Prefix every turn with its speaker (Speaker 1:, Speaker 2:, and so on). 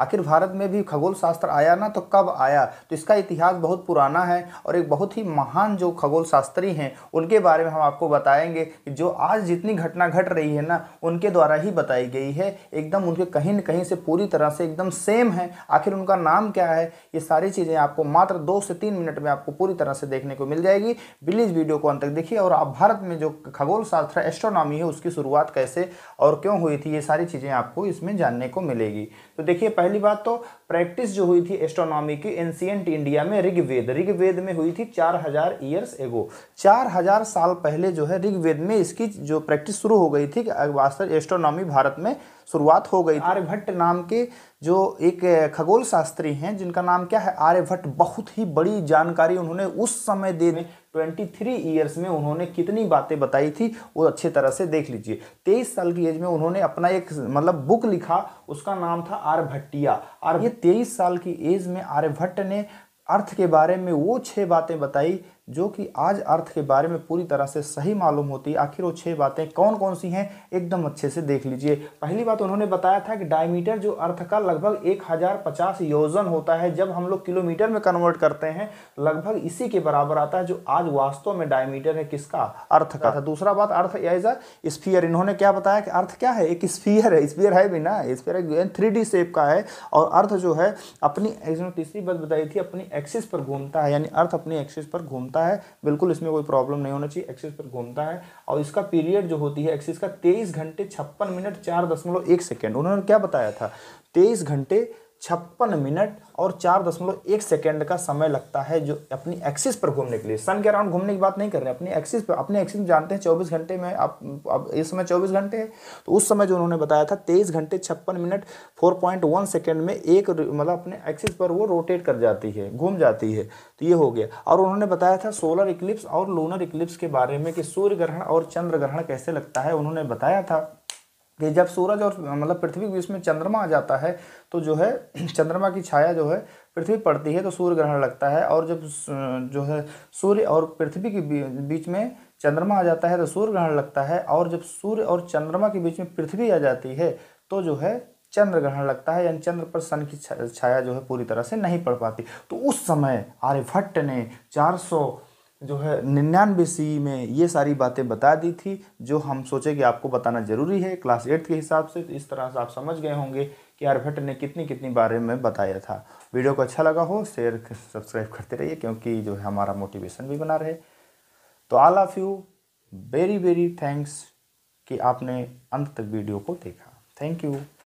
Speaker 1: आखिर भारत में भी खगोल शास्त्र आया ना तो कब आया तो इसका इतिहास बहुत पुराना है और एक बहुत ही महान जो खगोल शास्त्री हैं उनके बारे में हम आपको बताएंगे कि जो आज जितनी घटना घट रही है ना उनके द्वारा ही बताई गई है एकदम उनके कहीं न कहीं से पूरी तरह से एकदम सेम है आखिर उनका नाम क्या है ये सारी चीज़ें आपको मात्र दो से तीन मिनट में आपको पूरी तरह से देखने को मिल जाएगी प्लीज़ वीडियो को अंत तक देखिए और आप भारत में जो खगोल शास्त्र एस्ट्रोनॉमी है उसकी शुरुआत कैसे और क्यों हुई थी ये सारी चीज़ें आपको इसमें जानने को मिलेगी तो देखिए पहले पहली बात तो प्रैक्टिस जो हुई थी एस्ट्रोनॉमी की एंशियंट इंडिया में ऋग्वेद ऋग्वेद में हुई थी चार हजार ईयर्स एगो चार हजार साल पहले जो है ऋग्वेद में इसकी जो प्रैक्टिस शुरू हो गई थी कि वास्तव एस्ट्रोनॉमी भारत में शुरुआत हो गई आर्यभट्ट नाम के जो एक खगोल शास्त्री हैं जिनका नाम क्या है आर्यभट्ट बहुत ही बड़ी जानकारी उन्होंने उस समय दे ट्वेंटी थ्री ईयर्स में उन्होंने कितनी बातें बताई थी वो अच्छे तरह से देख लीजिए तेईस साल की एज में उन्होंने अपना एक मतलब बुक लिखा उसका नाम था आर्यभट्टिया आर ये तेईस साल की एज में आर्यभट्ट ने अर्थ के बारे में वो छः बातें बताई जो कि आज अर्थ के बारे में पूरी तरह से सही मालूम होती है आखिर वो छह बातें कौन कौन सी हैं एकदम अच्छे से देख लीजिए पहली बात उन्होंने बताया था कि डायमीटर जो अर्थ का लगभग एक हज़ार पचास योजन होता है जब हम लोग किलोमीटर में कन्वर्ट करते हैं लगभग इसी के बराबर आता है जो आज वास्तव में डायमीटर है किसका अर्थ का था दूसरा बात अर्थ एज अ स्फीयर इन्होंने क्या बताया कि अर्थ क्या है एक स्फीयर है स्फीयर है भी ना स्पीयर थ्री डी शेप का है और अर्थ जो है अपनी तीसरी बात बताई थी अपनी एक्सिस पर घूमता है यानी अर्थ अपनी एक्सिस पर घूमता घूमता है बिल्कुल इसमें कोई प्रॉब्लम नहीं होना चाहिए एक्सिस पर घूमता है और इसका पीरियड जो होती है एक्सिस का तेईस घंटे छप्पन मिनट चार दशमलव एक सेकेंड उन्होंने क्या बताया था तेईस घंटे छप्पन मिनट और चार दशमलव एक सेकेंड का समय लगता है जो अपनी एक्सिस पर घूमने के लिए सन के अराउंड घूमने की बात नहीं कर रहे हैं अपनी एक्सिस पर अपने एक्सिस जानते हैं चौबीस घंटे में आप अब इस समय चौबीस घंटे है तो उस समय जो उन्होंने बताया था तेईस घंटे छप्पन minute four point one second में एक मतलब अपने एक्सिस पर वो रोटेट कर जाती है घूम जाती है तो ये हो गया और उन्होंने बताया था सोलर इक्लिप्स और लूनर इक्लिप्स के बारे में कि सूर्य ग्रहण और चंद्र ग्रहण कैसे लगता है उन्होंने बताया था कि जब सूरज और मतलब पृथ्वी के बीच में चंद्रमा आ जाता है तो जो है चंद्रमा की छाया जो है पृथ्वी पड़ती है तो सूर्य ग्रहण लगता है और जब जो है सूर्य और पृथ्वी के बीच में चंद्रमा आ जाता है तो सूर्य ग्रहण लगता है और जब सूर्य और चंद्रमा के बीच में पृथ्वी आ जाती है तो जो है चंद्र ग्रहण लगता है यानी चंद्र पर सन की छाया जो है पूरी तरह से नहीं पड़ पाती तो उस समय आर्यभट्ट ने चार जो है निन्यानवे सी में ये सारी बातें बता दी थी जो हम सोचे कि आपको बताना ज़रूरी है क्लास एट्थ के हिसाब से तो इस तरह से आप समझ गए होंगे कि आर्यभट्ट ने कितनी कितनी बारे में बताया था वीडियो को अच्छा लगा हो शेयर सब्सक्राइब करते रहिए क्योंकि जो है हमारा मोटिवेशन भी बना रहे तो all of you very very thanks कि आपने अंत तक वीडियो को देखा थैंक यू